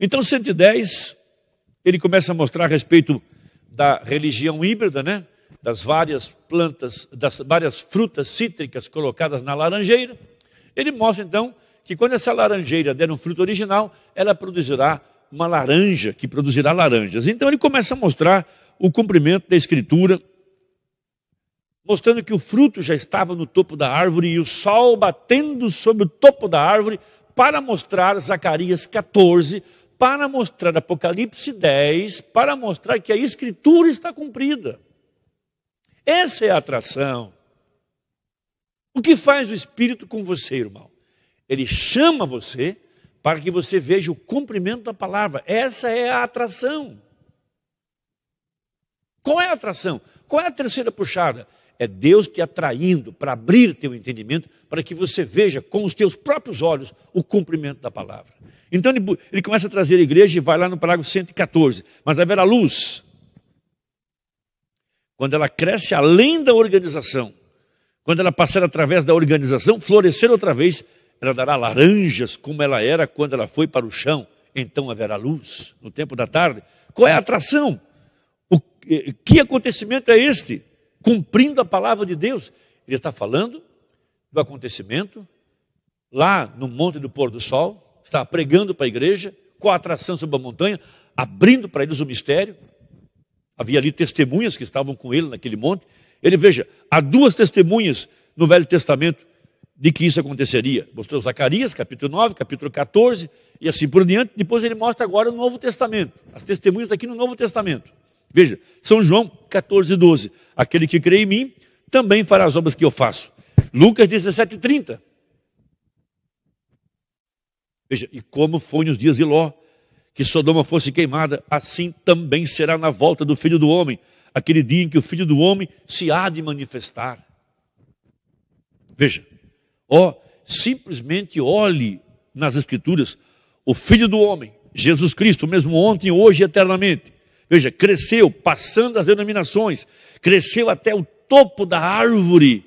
Então, 110, ele começa a mostrar a respeito da religião híbrida, né? das várias plantas, das várias frutas cítricas colocadas na laranjeira. Ele mostra, então, que quando essa laranjeira der um fruto original, ela produzirá uma laranja, que produzirá laranjas. Então, ele começa a mostrar o cumprimento da escritura, mostrando que o fruto já estava no topo da árvore e o sol batendo sobre o topo da árvore para mostrar Zacarias 14, para mostrar Apocalipse 10, para mostrar que a Escritura está cumprida. Essa é a atração. O que faz o Espírito com você, irmão? Ele chama você para que você veja o cumprimento da palavra. Essa é a atração. Qual é a atração? Qual é a terceira puxada? é Deus te atraindo para abrir teu entendimento, para que você veja com os teus próprios olhos o cumprimento da palavra. Então ele, ele começa a trazer a igreja e vai lá no parágrafo 114. Mas haverá luz. Quando ela cresce além da organização, quando ela passar através da organização, florescer outra vez, ela dará laranjas como ela era quando ela foi para o chão. Então haverá luz no tempo da tarde. Qual é a atração? O, eh, que acontecimento é este? cumprindo a palavra de Deus. Ele está falando do acontecimento lá no Monte do Pôr do Sol, está pregando para a igreja, com a atração sobre a montanha, abrindo para eles o mistério. Havia ali testemunhas que estavam com ele naquele monte. Ele, veja, há duas testemunhas no Velho Testamento de que isso aconteceria. Mostrou Zacarias, capítulo 9, capítulo 14, e assim por diante. Depois ele mostra agora o Novo Testamento, as testemunhas aqui no Novo Testamento. Veja, São João 14, 12. Aquele que crê em mim também fará as obras que eu faço. Lucas 17, 30. Veja, e como foi nos dias de Ló, que Sodoma fosse queimada, assim também será na volta do filho do homem, aquele dia em que o filho do homem se há de manifestar. Veja, ó, simplesmente olhe nas Escrituras o filho do homem, Jesus Cristo, mesmo ontem, hoje e eternamente. Veja, cresceu, passando as denominações, cresceu até o topo da árvore.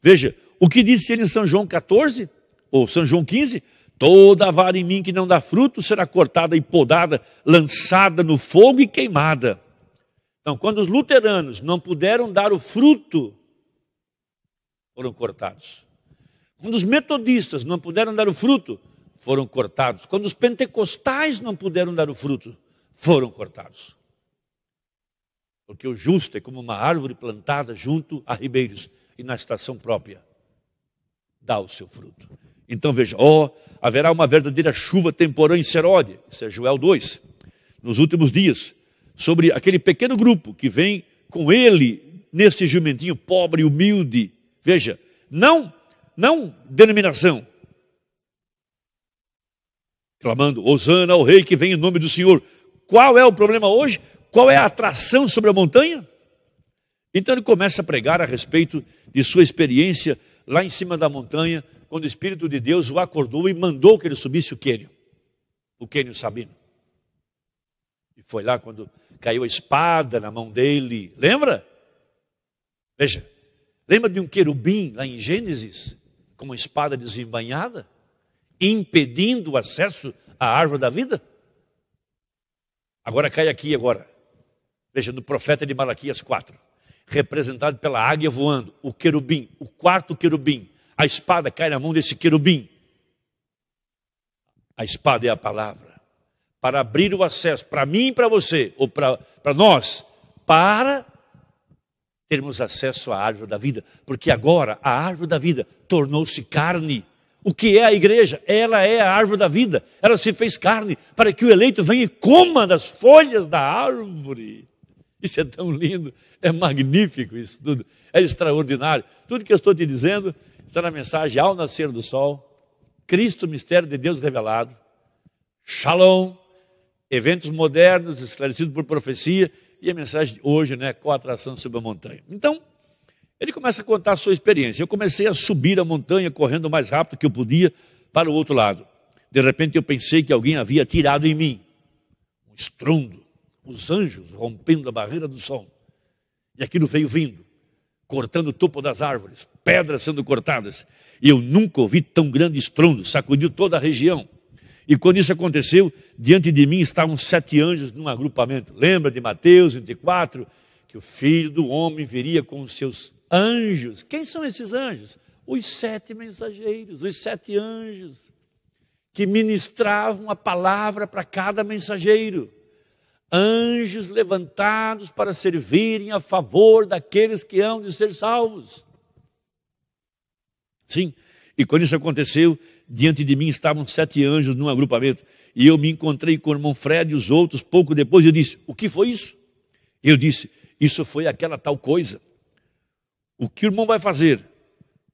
Veja, o que disse ele em São João 14, ou São João 15? Toda vara em mim que não dá fruto será cortada e podada, lançada no fogo e queimada. Então, quando os luteranos não puderam dar o fruto, foram cortados. Quando os metodistas não puderam dar o fruto, foram cortados. Quando os pentecostais não puderam dar o fruto, foram cortados. Porque o justo é como uma árvore plantada junto a ribeiros e na estação própria dá o seu fruto. Então veja, ó, oh, haverá uma verdadeira chuva temporã em Seródia, isso é Joel 2, nos últimos dias, sobre aquele pequeno grupo que vem com ele neste jumentinho pobre e humilde. Veja, não, não denominação, clamando: Hosana ao rei que vem em nome do Senhor. Qual é o problema hoje? qual é a atração sobre a montanha? Então ele começa a pregar a respeito de sua experiência lá em cima da montanha, quando o Espírito de Deus o acordou e mandou que ele subisse o Quênio, o Quênio Sabino. E foi lá quando caiu a espada na mão dele, lembra? Veja, lembra de um querubim lá em Gênesis, com uma espada desembanhada, impedindo o acesso à árvore da vida? Agora cai aqui agora. Veja, no profeta de Malaquias 4, representado pela águia voando, o querubim, o quarto querubim, a espada cai na mão desse querubim. A espada é a palavra para abrir o acesso para mim e para você, ou para nós, para termos acesso à árvore da vida, porque agora a árvore da vida tornou-se carne. O que é a igreja? Ela é a árvore da vida. Ela se fez carne para que o eleito venha e coma das folhas da árvore. Isso é tão lindo, é magnífico isso tudo, é extraordinário. Tudo que eu estou te dizendo está na mensagem Ao Nascer do Sol, Cristo, mistério de Deus revelado, Shalom, eventos modernos esclarecidos por profecia e a mensagem de hoje, né, com a atração sobre a montanha. Então, ele começa a contar a sua experiência. Eu comecei a subir a montanha correndo o mais rápido que eu podia para o outro lado. De repente eu pensei que alguém havia tirado em mim. Um estrondo os anjos rompendo a barreira do som. E aquilo veio vindo, cortando o topo das árvores, pedras sendo cortadas. E eu nunca ouvi tão grande estrondo, sacudiu toda a região. E quando isso aconteceu, diante de mim estavam sete anjos num agrupamento. Lembra de Mateus 24? Que o filho do homem viria com os seus anjos. Quem são esses anjos? Os sete mensageiros, os sete anjos, que ministravam a palavra para cada mensageiro anjos levantados para servirem a favor daqueles que hão de ser salvos. Sim, e quando isso aconteceu, diante de mim estavam sete anjos num agrupamento, e eu me encontrei com o irmão Fred e os outros pouco depois, e eu disse: O que foi isso? Eu disse: Isso foi aquela tal coisa. O que o irmão vai fazer?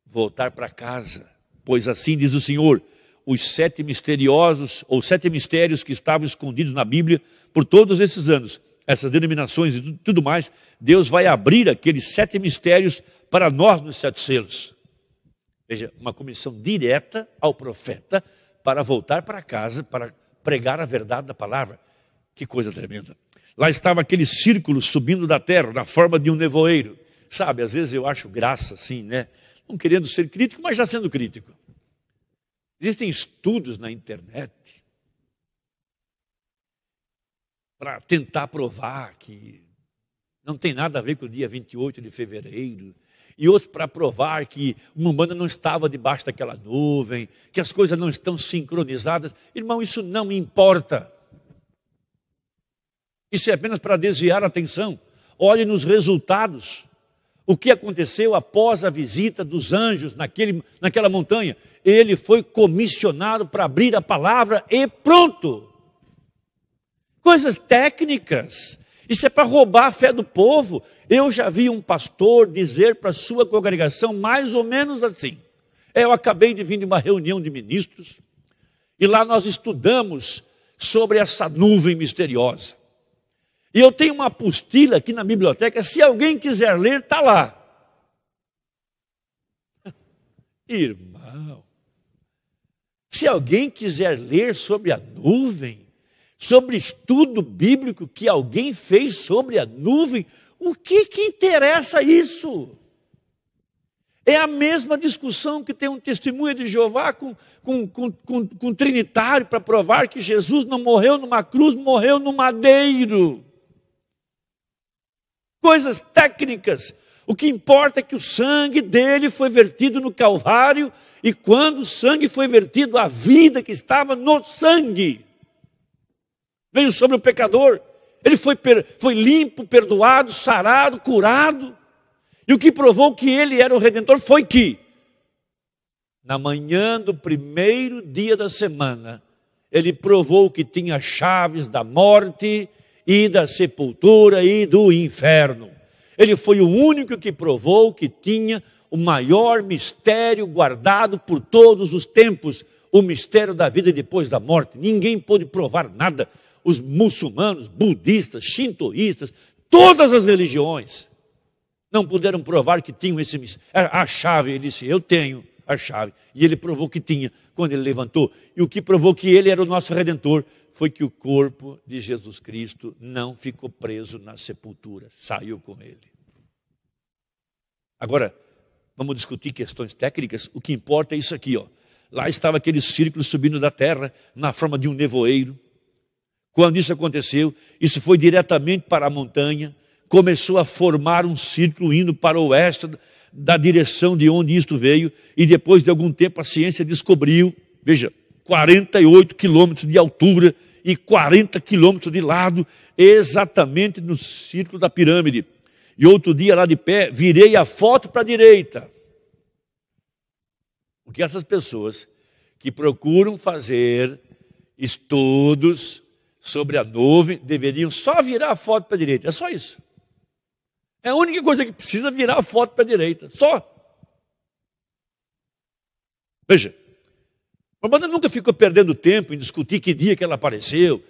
Voltar para casa, pois assim diz o Senhor: os sete misteriosos, ou sete mistérios que estavam escondidos na Bíblia por todos esses anos, essas denominações e tudo mais, Deus vai abrir aqueles sete mistérios para nós nos sete selos. Veja, uma comissão direta ao profeta para voltar para casa, para pregar a verdade da palavra. Que coisa tremenda. Lá estava aquele círculo subindo da terra, na forma de um nevoeiro. Sabe, às vezes eu acho graça assim, né? Não querendo ser crítico, mas já sendo crítico. Existem estudos na internet para tentar provar que não tem nada a ver com o dia 28 de fevereiro, e outros para provar que uma banda não estava debaixo daquela nuvem, que as coisas não estão sincronizadas. Irmão, isso não importa. Isso é apenas para desviar a atenção. Olhe nos resultados o que aconteceu após a visita dos anjos naquele, naquela montanha. Ele foi comissionado para abrir a palavra e pronto. Coisas técnicas. Isso é para roubar a fé do povo. Eu já vi um pastor dizer para sua congregação mais ou menos assim: Eu acabei de vir de uma reunião de ministros e lá nós estudamos sobre essa nuvem misteriosa. E eu tenho uma apostila aqui na biblioteca, se alguém quiser ler, está lá. Irmão, se alguém quiser ler sobre a nuvem, sobre estudo bíblico que alguém fez sobre a nuvem, o que que interessa isso? É a mesma discussão que tem um testemunho de Jeová com, com, com, com, com Trinitário para provar que Jesus não morreu numa cruz, morreu no madeiro coisas técnicas. O que importa é que o sangue dele foi vertido no Calvário, e quando o sangue foi vertido, a vida que estava no sangue veio sobre o pecador. Ele foi, foi limpo, perdoado, sarado, curado. E o que provou que ele era o redentor foi que, na manhã do primeiro dia da semana, ele provou que tinha chaves da morte e da sepultura e do inferno. Ele foi o único que provou que tinha o maior mistério guardado por todos os tempos, o mistério da vida depois da morte. Ninguém pôde provar nada. Os muçulmanos, budistas, shintoístas, todas as religiões não puderam provar que tinham esse mistério. A chave, ele disse, eu tenho a chave. E ele provou que tinha quando ele levantou. E o que provou que ele era o nosso redentor foi que o corpo de Jesus Cristo não ficou preso na sepultura, saiu com ele. Agora, vamos discutir questões técnicas, o que importa é isso aqui, ó. Lá estava aquele círculo subindo da terra na forma de um nevoeiro. Quando isso aconteceu, isso foi diretamente para a montanha, começou a formar um círculo indo para o oeste da direção de onde isto veio, e depois de algum tempo a ciência descobriu, veja, 48 quilômetros de altura e 40 quilômetros de lado, exatamente no círculo da pirâmide. E outro dia, lá de pé, virei a foto para a direita. Porque essas pessoas que procuram fazer estudos sobre a nuvem deveriam só virar a foto para a direita. É só isso. É a única coisa que precisa virar a foto para a direita. Só. Veja. O nunca ficou perdendo tempo em discutir que dia que ela apareceu.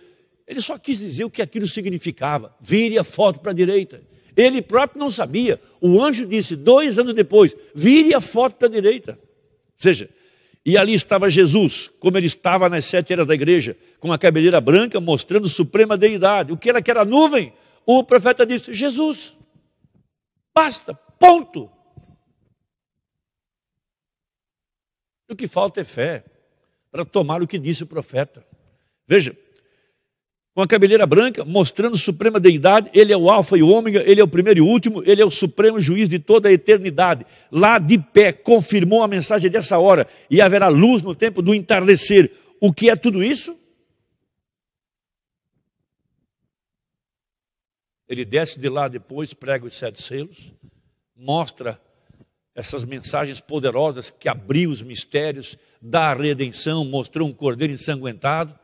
Ele só quis dizer o que aquilo significava. Vire a foto para a direita. Ele próprio não sabia. O anjo disse dois anos depois: vire a foto para a direita. Ou seja, e ali estava Jesus, como ele estava nas sete eras da igreja, com a cabeleira branca, mostrando suprema deidade. O que era que era nuvem? O profeta disse: Jesus, basta, ponto. O que falta é fé para tomar o que disse o profeta. Veja, com a cabeleira branca, mostrando suprema deidade, ele é o alfa e o ômega, ele é o primeiro e último, ele é o supremo juiz de toda a eternidade. Lá de pé, confirmou a mensagem dessa hora, e haverá luz no tempo do entardecer. O que é tudo isso? Ele desce de lá depois, prega os sete selos, mostra essas mensagens poderosas que abriu os mistérios da redenção, mostrou um cordeiro ensanguentado,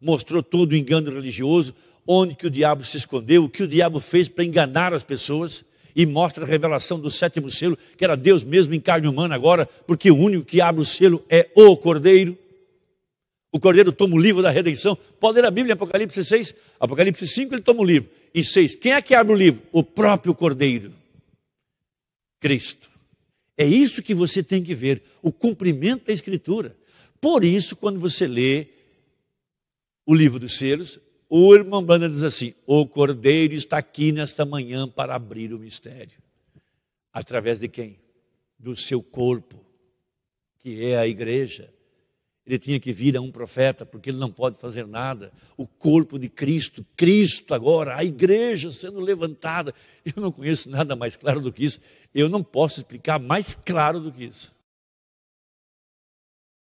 mostrou todo o engano religioso, onde que o diabo se escondeu, o que o diabo fez para enganar as pessoas, e mostra a revelação do sétimo selo, que era Deus mesmo em carne humana agora, porque o único que abre o selo é o cordeiro. O cordeiro toma o livro da redenção. Pode ler a Bíblia, Apocalipse 6, Apocalipse 5, ele toma o livro. E 6, quem é que abre o livro? O próprio cordeiro. Cristo. É isso que você tem que ver, o cumprimento da Escritura. Por isso, quando você lê o livro dos selos, o irmão Banda diz assim: O cordeiro está aqui nesta manhã para abrir o mistério. Através de quem? Do seu corpo, que é a igreja ele tinha que vir a um profeta, porque ele não pode fazer nada. O corpo de Cristo, Cristo agora, a igreja sendo levantada. Eu não conheço nada mais claro do que isso. Eu não posso explicar mais claro do que isso.